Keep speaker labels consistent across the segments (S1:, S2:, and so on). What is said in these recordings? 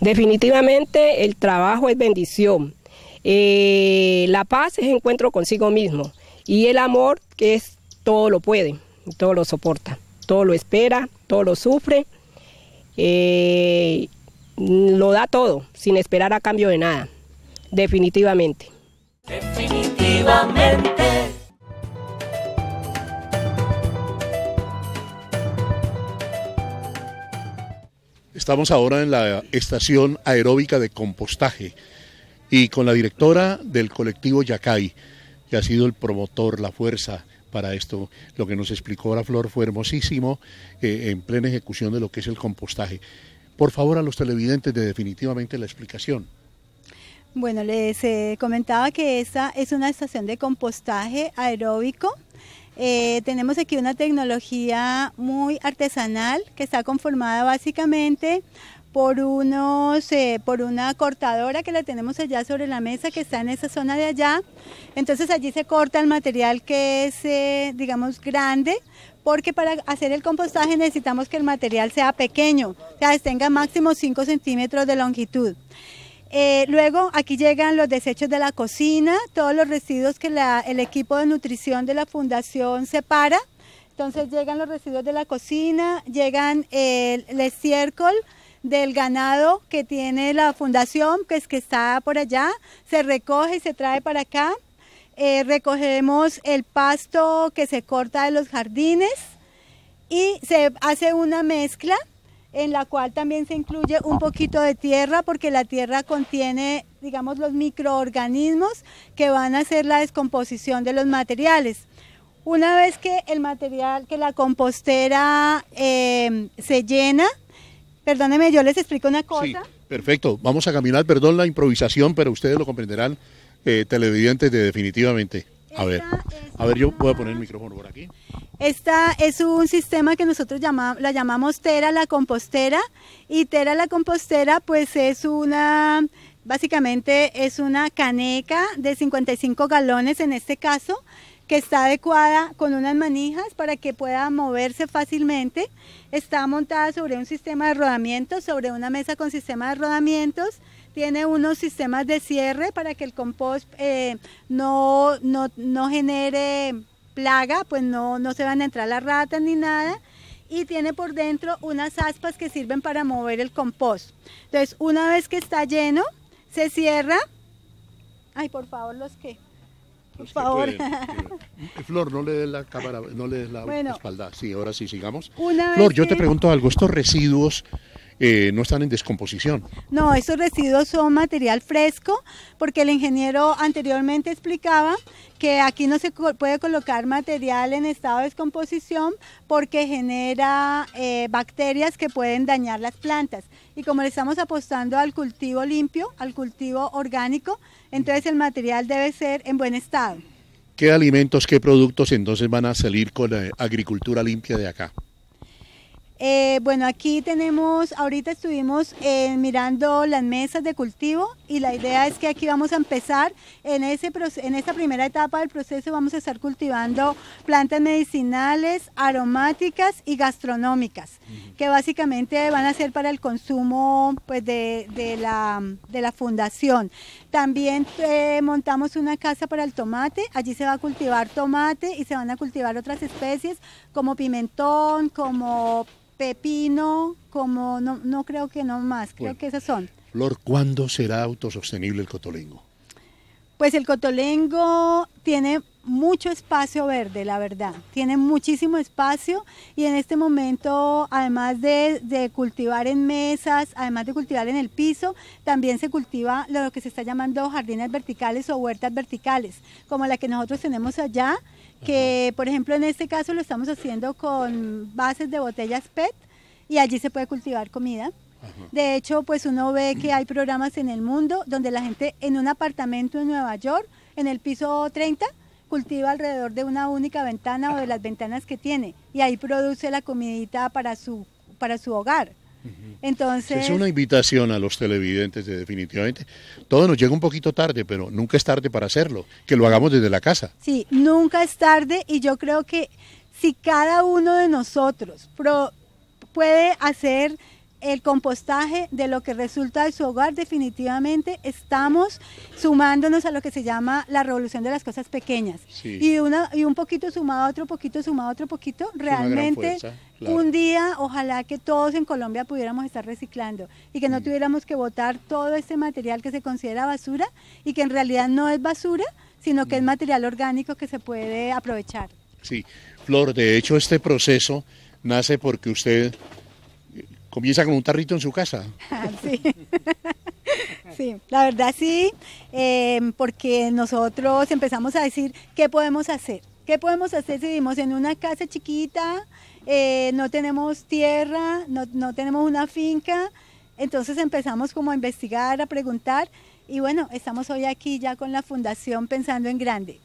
S1: Definitivamente el trabajo es bendición. Eh, la paz es encuentro consigo mismo y el amor que es todo lo puede, todo lo soporta, todo lo espera, todo lo sufre, eh, lo da todo sin esperar a cambio de nada, definitivamente. Definitivamente.
S2: Estamos ahora en la estación aeróbica de compostaje y con la directora del colectivo Yacay, que ha sido el promotor, la fuerza para esto. Lo que nos explicó la Flor fue hermosísimo eh, en plena ejecución de lo que es el compostaje. Por favor, a los televidentes de definitivamente la explicación.
S1: Bueno, les eh, comentaba que esa es una estación de compostaje aeróbico eh, tenemos aquí una tecnología muy artesanal que está conformada básicamente por, unos, eh, por una cortadora que la tenemos allá sobre la mesa que está en esa zona de allá. Entonces allí se corta el material que es, eh, digamos, grande, porque para hacer el compostaje necesitamos que el material sea pequeño, o sea, tenga máximo 5 centímetros de longitud. Eh, luego aquí llegan los desechos de la cocina, todos los residuos que el equipo de nutrición de la fundación separa. Entonces llegan los residuos de la cocina, llegan el, estiércol del ganado que tiene la fundación, que es que está por allá, se recoge y se trae para acá. Eh, recogemos el pasto que se corta de los jardines y se hace una mezcla en la cual también se incluye un poquito de tierra porque la tierra contiene, digamos, los microorganismos que van a hacer la descomposición de los materiales. Una vez que el material, que la compostera em, se llena, perdóneme, yo les explico una cosa.
S2: perfecto, vamos a caminar, perdón la improvisación, pero ustedes lo comprenderán, eh, televidentes de definitivamente. A ver, a ver, yo voy a poner el micrófono por aquí.
S1: Esta es un sistema que nosotros llama, la llamamos Tera la compostera y Tera la compostera pues es una, básicamente es una caneca de 55 galones en este caso que está adecuada con unas manijas para que pueda moverse fácilmente. Está montada sobre un sistema de rodamientos, sobre una mesa con sistema de rodamientos tiene unos sistemas de cierre para que el compost eh, no, no, genere plaga, pues no, se van a entrar las ratas ni nada. Y tiene por dentro unas aspas que sirven para mover el compost. Entonces, una vez que está lleno, se cierra. Ay, por favor, los que por favor. Eh, Flor,
S2: no le des la cámara, no le des la espalda. Sí, ahora sí, sigamos.
S1: Flor, yo te pregunto
S2: algo. Estos residuos eh, no están en descomposición.
S1: No, esos residuos son material fresco, porque el ingeniero anteriormente explicaba que aquí no se puede colocar material en estado de descomposición porque genera eh, bacterias que pueden dañar las plantas. Y como le estamos apostando al cultivo limpio, al cultivo orgánico, entonces el material debe ser en buen estado.
S2: ¿Qué alimentos, qué productos entonces van a salir con la agricultura limpia de acá?
S1: Eh, bueno, aquí tenemos, ahorita estuvimos eh, mirando las mesas de cultivo y la idea es que aquí vamos a empezar en, ese, en esta primera etapa del proceso vamos a estar cultivando plantas medicinales, aromáticas y gastronómicas, que básicamente van a ser para el consumo pues, de, la, fundación. También eh, montamos una casa para el tomate, allí se va a cultivar tomate y se van a cultivar otras especies como pimentón, como pepino, como no, no creo que no más, creo que esas son.
S2: Flor, ¿cuándo será autosostenible el cotolengo?
S1: Pues el cotolengo tiene mucho espacio verde, la verdad. Tiene muchísimo espacio y en este momento, además de, de, cultivar en mesas, además de cultivar en el piso, también se cultiva lo que se está llamando jardines verticales o huertas verticales, como la que nosotros tenemos allá, que por ejemplo en este caso lo estamos haciendo con bases de botellas PET y allí se puede cultivar comida. De hecho, pues uno ve que hay programas en el mundo donde la gente en un apartamento en Nueva York, en el piso 30, cultiva alrededor de una única ventana o de las ventanas que tiene y ahí produce la comidita para su, para su hogar. Entonces... Es una
S2: invitación a los televidentes, definitivamente. Todo nos llega un poquito tarde, pero nunca es tarde para hacerlo, que lo hagamos desde la casa.
S1: Sí, nunca es tarde y yo creo que si cada uno de nosotros pro, puede hacer el compostaje de lo que resulta de su hogar, definitivamente estamos sumándonos a lo que se llama la revolución de las cosas pequeñas. Y, una, y un poquito sumado, otro poquito sumado, otro poquito, realmente un día ojalá que todos en Colombia pudiéramos estar reciclando y que no mm. tuviéramos que botar todo este material que se considera basura y que en realidad no es basura, sino que es mm. material orgánico que se puede aprovechar.
S2: Sí, Flor, de hecho este proceso nace porque usted comienza con un tarrito en su casa.
S1: Ah, sí. sí, la verdad sí, em, porque nosotros empezamos a decir qué podemos hacer. ¿Qué podemos hacer si vivimos en una casa chiquita, eh, no tenemos tierra, no, no tenemos una finca? Entonces empezamos como a investigar, a preguntar y bueno, estamos hoy aquí ya con la fundación pensando en grande.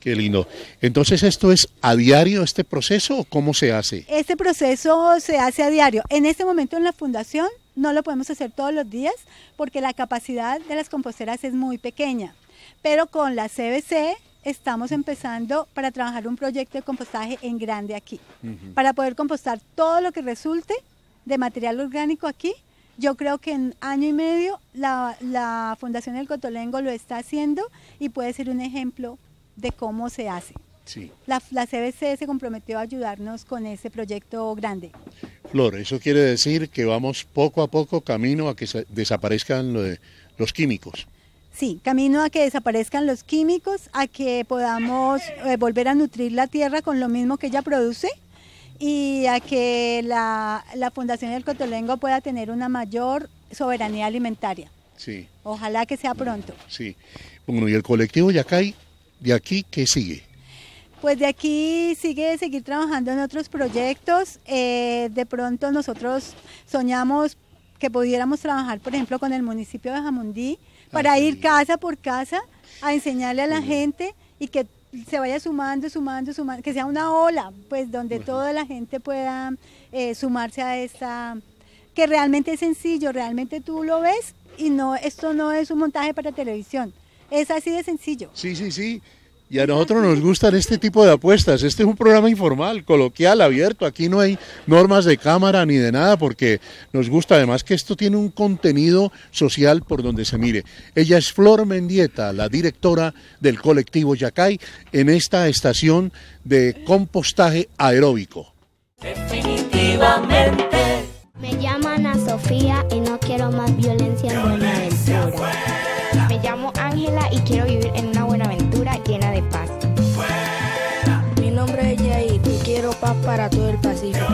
S2: Qué lindo. Entonces, ¿esto es a diario este proceso o cómo se hace?
S1: Este proceso se hace a diario. En este momento en la fundación no lo podemos hacer todos los días porque la capacidad de las composteras es muy pequeña. Pero con la CBC estamos empezando para trabajar un proyecto de compostaje en grande aquí. Para poder compostar todo lo que resulte de material orgánico aquí. Yo creo que en año y medio la, la Fundación del Cotolengo lo está haciendo y puede ser un ejemplo de cómo se hace. Sí. La, CBC se comprometió a ayudarnos con ese proyecto grande.
S2: Flor, eso quiere decir que vamos poco a poco camino a que desaparezcan los químicos.
S1: Sí, camino a que desaparezcan los químicos, a que podamos eh, volver a nutrir la tierra con lo mismo que ella produce y a que la, Fundación del Cotolengo pueda tener una mayor soberanía alimentaria. Sí. Ojalá que sea pronto.
S2: Sí. Bueno, y el colectivo Yacay ¿De aquí qué sigue?
S1: Pues de aquí sigue seguir trabajando en otros proyectos. Eh, de pronto nosotros soñamos que pudiéramos trabajar, por ejemplo, con el municipio de Jamundí, para ir casa por casa a enseñarle a la gente y que se vaya sumando, sumando, sumando, que sea una ola, pues donde toda la gente pueda eh, sumarse a esta, que realmente es sencillo, realmente tú lo ves y no, esto no es un montaje para televisión. Es así de sencillo. Sí, sí, sí.
S2: Y a nosotros nos gustan este tipo de apuestas. Este es un programa informal, coloquial, abierto. Aquí no hay normas de cámara ni de nada porque nos gusta además que esto tiene un contenido social por donde se mire. Ella es Flor Mendieta, la directora del colectivo Yacay en esta estación de compostaje aeróbico.
S1: Definitivamente.
S2: Me llaman a Sofía y no quiero más violencia, en
S1: me llamo Ángela y quiero vivir en una buena aventura llena de paz. Mi nombre es Jay y quiero paz para todo el Pacífico.